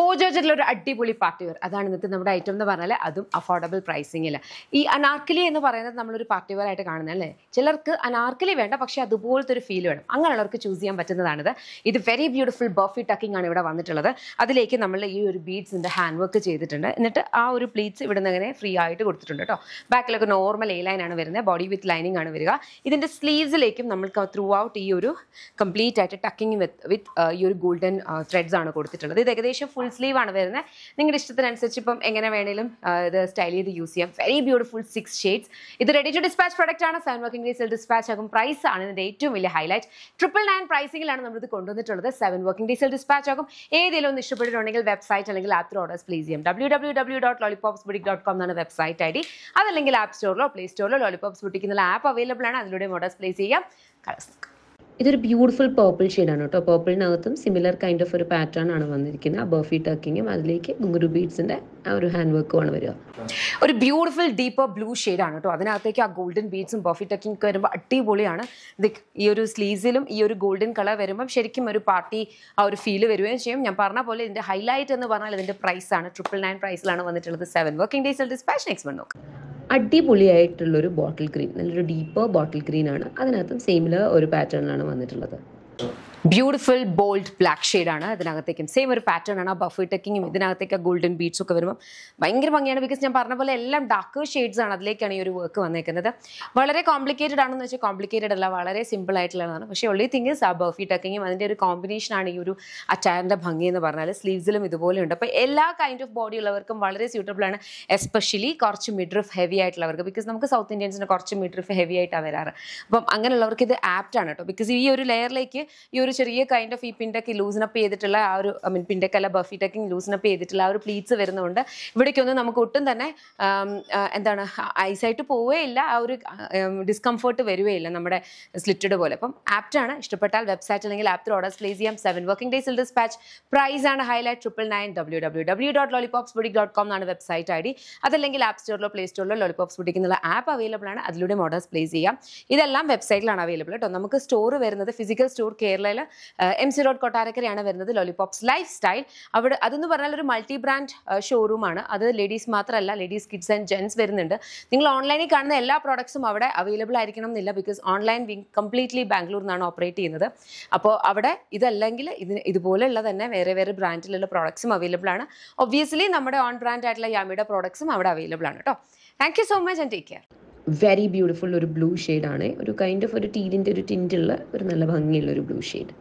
four ജോർജിലെ ഒരു അടിപൊളി party wear അതാണ് ഇന്നത്തെ നമ്മുടെ ഐറ്റം എന്ന് പറഞ്ഞാൽ അതും അഫോർഡബിൾ പ്രൈസിങ്ങിൽ ഈ അനാർക്കലി എന്ന് പറയുന്നത് നമ്മളൊരു പാർട്ടി വെയർ ആയിട്ട് കാണുന്നത് അല്ലേ ചിലർക്ക് അനാർക്കലി വേണ്ട പക്ഷേ അതുപോലത്തെ ഒരു ഫീൽ വേണം അങ്ങനെയുള്ളവർക്ക് ചൂസ് ചെയ്യാൻ പറ്റുന്നതാണിത് ഇത് വെരി ബ്യൂട്ടിഫുൾ ബഫി ടക്കിംഗ് ആണ് ഇവിടെ വന്നിട്ടുള്ളത് അതിലേക്ക് നമ്മൾ ഈ ഒരു ബീഡ്സിൻ്റെ ഹാൻഡ് വർക്ക് ചെയ്തിട്ടുണ്ട് എന്നിട്ട് ആ ഒരു പ്ലീറ്റ്സ് ഇവിടെ നിന്ന് ഫ്രീ ആയിട്ട് കൊടുത്തിട്ടുണ്ട് കേട്ടോ ബാക്കിലൊക്കെ നോർമൽ എ ലൈൻ ആണ് വരുന്നത് ബോഡി വിത്ത് ലൈനിങ് ആണ് വരിക ഇതിൻ്റെ സ്ലീവ്സിലേക്കും നമ്മൾക്ക് ത്രൂ ഔട്ട് ഈ ഒരു കംപ്ലീറ്റ് ആയിട്ട് ടക്കിങ് വിത്ത് വിത്ത് ഈ ഒരു ഗോൾഡൻ ത്രെഡ്സ് ആണ് കൊടുത്തിട്ടുള്ളത് ഇത് ഏകദേശം ഫുൾ സ്ലീവ് ആണ് വരുന്നത് നിങ്ങളുടെ ഇഷ്ടത്തിനനുസരിച്ച് ഇപ്പം എങ്ങനെ വേണേലും ഇത് സ്റ്റൈൽ ചെയ്ത് യൂസ് ചെയ്യാം വെരി ബ്യൂട്ടിഫുൾ സിക്സ് ഷെയ്ഡ്സ് ഇത് റെഡി ടു ഡിസ്പാച്ച് പ്രൊഡക്റ്റ് ആണ് സെവൻ വർക്കിംഗ് ഡേയ്സിൽ ഡിസ്പാച്ച് ആകും പ്രൈസ് ആണ് ഇതിൻ്റെ ഏറ്റവും വലിയ ഹൈലൈറ്റ് ട്രിപ്പിൾ നയൻ പ്രൈസിംഗിലാണ് നമ്മളിത് കൊണ്ടുവന്നിട്ടുള്ളത് സെവൻ വർക്കിംഗ് ഡേയ്സിൽ ഡിസ്പാച്ച് ആകും ഏതെങ്കിലും ഒന്ന് ഇഷ്ടപ്പെട്ടിട്ടുണ്ടെങ്കിൽ വെബ്സൈറ്റ് അല്ലെങ്കിൽ ആപ്പ് ഓർഡേഴ്സ് പ്ലീസ് ചെയ്യാം W W W dot Lollipops Boutique dot com എന്നാണ് വെബ്സൈറ്റ് ഐ ഡി അതല്ലെങ്കിൽ ആപ്പ് സ്റ്റോറിലോ പ്ലേ സ്റ്റോറിലോ ലോളിപ്പോപ്സ് ബുട്ടിക് എന്നുള്ള ആപ്പ് അവൈലബിൾ ആണ് അതിലൂടെ ഓർഡേഴ്സ് പ്ലേസ് ചെയ്യാം കളേഴ്സ് ഇതൊരു ബ്യൂട്ടിഫുൾ പേർപ്പിൾ ഷെയ്ഡാണ് കേട്ടോ പേർപ്പിളിനകത്തും സിമിലർ കൈൻഡ് ഓഫ് ഒരു പാറ്റേൺ ആണ് വന്നിരിക്കുന്നത് ആ ബർഫി ടക്കിങ്ങും അതിലേക്ക് ഗുങ്കുരു ബീഡ്സിന്റെ ആ ഒരു ഹാൻഡ് ആണ് വരിക ഒരു ബ്യൂട്ടിഫുൾ ഡീപ്പർ ബ്ലൂ ആണ് കേട്ടോ അതിനകത്തേക്ക് ആ ഗോൾഡൻ ബീഡ്സും ബർഫി ടക്കിംഗ് ഒക്കെ വരുമ്പോൾ അടിപൊളിയാണ് ഈ ഒരു സ്ലീവ്സിലും ഈ ഒരു ഗോൾഡൻ കളർ വരുമ്പോൾ ശരിക്കും ഒരു പാർട്ടി ആ ഒരു ഫീൽ വരികയും ചെയ്യും ഞാൻ പറഞ്ഞ പോലെ ഇതിന്റെ ഹൈലൈറ്റ് എന്ന് പറഞ്ഞാൽ ഇതിന്റെ പ്രൈസാണ് ട്രിപ്പിൾ നയൻ പ്രൈസിലാണ് വന്നിട്ടുള്ളത് സെവൻ വർക്കിംഗ് ഡേയ്സിൽ ഡിസ്പാഷൻ നെക്സ്റ്റ് നോക്കാം അടിപൊളിയായിട്ടുള്ളൊരു ബോട്ടിൽ ഗ്രീൻ നല്ലൊരു ഡീപ്പർ ബോട്ടിൽ ഗ്രീൻ ആണ് അതിനകത്തും സെയിമിലർ ഒരു പാറ്റേണിലാണ് വന്നിട്ടുള്ളത് ബ്യൂട്ടിഫുൾ ബോൾഡ് ബ്ലാക്ക് ഷെയ്ഡാണ് ഇതിനകത്തേക്കും സെയിം ഒരു പാറ്റേൺ ആണ് ബഫ് ടെക്കിങ്ങും ഇതിനകത്തേക്ക് ഗോൾഡൻ ബീഡ്സ് ഒക്കെ വരുമ്പോൾ ഭയങ്കര ഭംഗിയാണ് ബിക്കോസ് ഞാൻ പറഞ്ഞ പോലെ എല്ലാം ഡാർക്ക് ഷെയ്ഡ്സ് ആണ് അതിലേക്കാണ് ഈ ഒരു വർക്ക് വന്നേക്കുന്നത് വളരെ കോംപ്ലിക്കേറ്റഡ് ആണെന്ന് വെച്ചാൽ കോംപ്ലിക്കേറ്റഡ് അല്ല വളരെ സിമ്പിൾ ആയിട്ടുള്ളതാണ് പക്ഷേ ഒള്ളി തിങ് ഇസ് ആ ബഫി ടെക്കിങ്ങും അതിൻ്റെ ഒരു കോമ്പിനേഷനാണ് ഈ ഒരു അറ്റയറിൻ്റെ ഭംഗി എന്ന് പറഞ്ഞാൽ സ്ലീവ്സിലും ഇതുപോലെയുണ്ട് അപ്പോൾ എല്ലാ കൈൻഡ് ഓഫ് ബോഡി ഉള്ളവർക്കും വളരെ സ്യൂട്ടബിൾ ആണ് എസ്പെഷ്യലി കുറച്ച് മിഡ്രിഫ് ഹെവി ആയിട്ടുള്ളവർക്ക് ബിക്കോസ് നമുക്ക് സൗത്ത് ഇന്ത്യൻസിന് കുറച്ച് മിഡ്രിഫ് ഹെവി ആയിട്ടാണ് വരാറ് അപ്പം അങ്ങനെയുള്ളവർക്ക് ഇത് ആപ്റ്റ് ആണ് കേട്ടോ ബിക്കോസ് ഈ ഒരു ലെയറിലേക്ക് ഈ ഒരു ചെറിയ കൈൻഡ് ഓഫ് ഈ പിൻടെക്ക് ലൂസിനപ്പ് ചെയ്തിട്ടുള്ള ആ ഒരു ഐ മീൻ പിൻടെക്ക് അല്ല ബഫി ടെക്കിങ് ലൂസിനപ്പ് ചെയ്തിട്ടുള്ള ആ ഒരു പ്ലീറ്റ്സ് വരുന്നുണ്ട് ഇവിടേക്കൊന്നും നമുക്ക് ഒട്ടും തന്നെ എന്താണ് ഐസായിട്ട് പോവുകയില്ല ആ ഒരു ഡിസ്കംഫർട്ട് വരുകയില്ല നമ്മുടെ സ്ലിറ്റഡ് പോലെ അപ്പം ആപ്റ്റാണ് ഇഷ്ടപ്പെട്ടാൽ വെബ്സൈറ്റ് അല്ലെങ്കിൽ ആപ്റ്റിൽ ഓർഡേഴ്സ് പ്ലേസ് ചെയ്യാം സെവൻ വർക്കിംഗ് ഡേയ്സിൽ ഡിസ്പാച്ച് പ്രൈസ് ആണ് highlight triple nine W W W dot Lollipops Boutique dot com എന്നാണ് വെബ്സൈറ്റ് ഐ ഡി അതല്ലെങ്കിൽ ആപ്പ് സ്റ്റോറിലോ പ്ലേ സ്റ്റോറിലോ ലോളിപോപ്സ് ബുഡിക് എന്നുള്ള ആപ്പ് അവൈലബിൾ ആണ് അതിലൂടെ ഓർഡേഴ്സ് പ്ലേസ് ചെയ്യാം ഇതെല്ലാം വെബ്സൈറ്റിലാണ് അവൈലബിൾ കേട്ടോ നമുക്ക് സ്റ്റോർ വരുന്നത് ഫിസിക്കൽ സ്റ്റോർ കണ്ണൂർ കേരളയിൽ എം സി റോഡ് കൊട്ടാരക്കരയാണ് വരുന്നത് ലോലിപോപ്സ് ലൈഫ് സ്റ്റൈൽ അവിടെ അതെന്ന് പറഞ്ഞാൽ ഒരു മൾട്ടി ബ്രാൻഡ് ഷോറൂമാണ് അത് ലേഡീസ് മാത്രമല്ല ലേഡീസ് കിഡ്സ് ആൻഡ് ജെൻസ് വരുന്നുണ്ട് നിങ്ങൾ ഓൺലൈനിൽ കാണുന്ന എല്ലാ പ്രോഡക്ട്സും അവിടെ അവൈലബിൾ ആയിരിക്കണം എന്നില്ല ബിക്കോസ് ഓൺലൈൻ കംപ്ലീറ്റ്ലി ബാംഗ്ലൂർ നിന്നാണ് ഓപ്പറേറ്റ് ചെയ്യുന്നത് അപ്പോൾ അവിടെ ഇതല്ലെങ്കിൽ ഇതിന് ഇതുപോലെയുള്ള തന്നെ വേറെ വേറെ ബ്രാൻഡിലുള്ള പ്രോഡക്ട്സും അവൈലബിൾ ആണ് ഒബ്വിയസ്ലി നമ്മുടെ ഓൺ ബ്രാൻഡ് ആയിട്ടുള്ള യാമിയുടെ പ്രോഡക്ട്സും അവിടെ അവൈലബിൾ ആണ് കേട്ടോ thank you so much and take care very beautiful ഒരു ബ്ലൂ ആണ് ഒരു കൈൻഡ് ഓഫ് ഒരു ടീലിൻ്റെ ഒരു ഉള്ള ഒരു നല്ല ഭംഗിയുള്ള ഒരു ബ്ലൂ ഷെയ്ഡ്